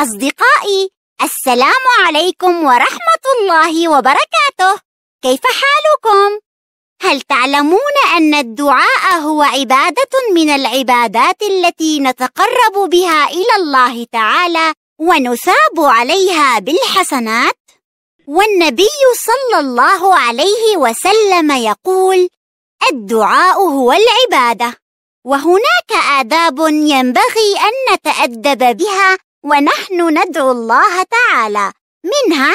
أصدقائي السلام عليكم ورحمة الله وبركاته كيف حالكم؟ هل تعلمون أن الدعاء هو عبادة من العبادات التي نتقرب بها إلى الله تعالى ونثاب عليها بالحسنات؟ والنبي صلى الله عليه وسلم يقول الدعاء هو العبادة وهناك آداب ينبغي أن نتأدب بها ونحن ندعو الله تعالى منها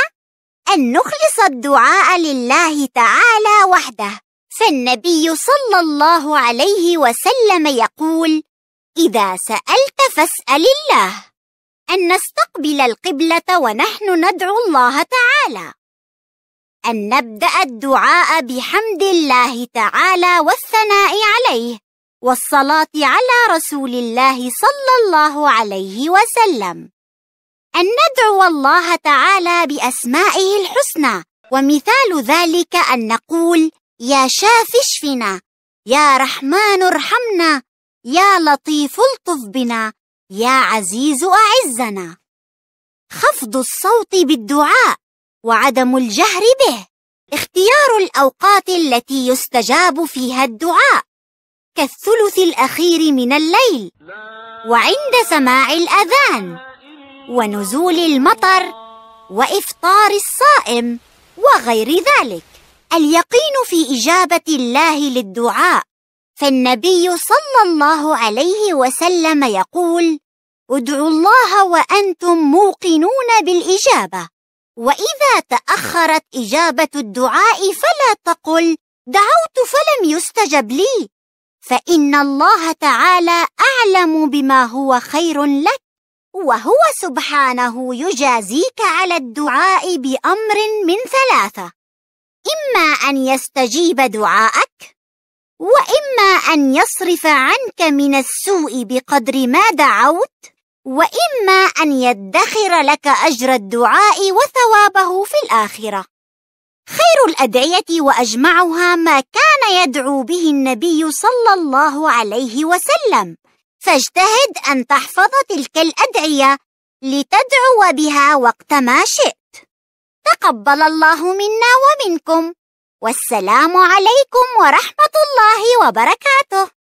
أن نخلص الدعاء لله تعالى وحده فالنبي صلى الله عليه وسلم يقول إذا سألت فاسأل الله أن نستقبل القبلة ونحن ندعو الله تعالى أن نبدأ الدعاء بحمد الله تعالى والثناء عليه والصلاة على رسول الله صلى الله عليه وسلم أن ندعو الله تعالى بأسمائه الحسنى ومثال ذلك أن نقول يا شاف اشفنا يا رحمن ارحمنا يا لطيف الطف بنا يا عزيز أعزنا خفض الصوت بالدعاء وعدم الجهر به اختيار الأوقات التي يستجاب فيها الدعاء كالثلث الأخير من الليل وعند سماع الأذان ونزول المطر وإفطار الصائم وغير ذلك اليقين في إجابة الله للدعاء فالنبي صلى الله عليه وسلم يقول ادعوا الله وأنتم موقنون بالإجابة وإذا تأخرت إجابة الدعاء فلا تقل دعوت فلم يستجب لي فان الله تعالى اعلم بما هو خير لك وهو سبحانه يجازيك على الدعاء بامر من ثلاثه اما ان يستجيب دعاءك واما ان يصرف عنك من السوء بقدر ما دعوت واما ان يدخر لك اجر الدعاء وثوابه في الاخره خير الأدعية وأجمعها ما كان يدعو به النبي صلى الله عليه وسلم فاجتهد أن تحفظ تلك الأدعية لتدعو بها وقت ما شئت تقبل الله منا ومنكم والسلام عليكم ورحمة الله وبركاته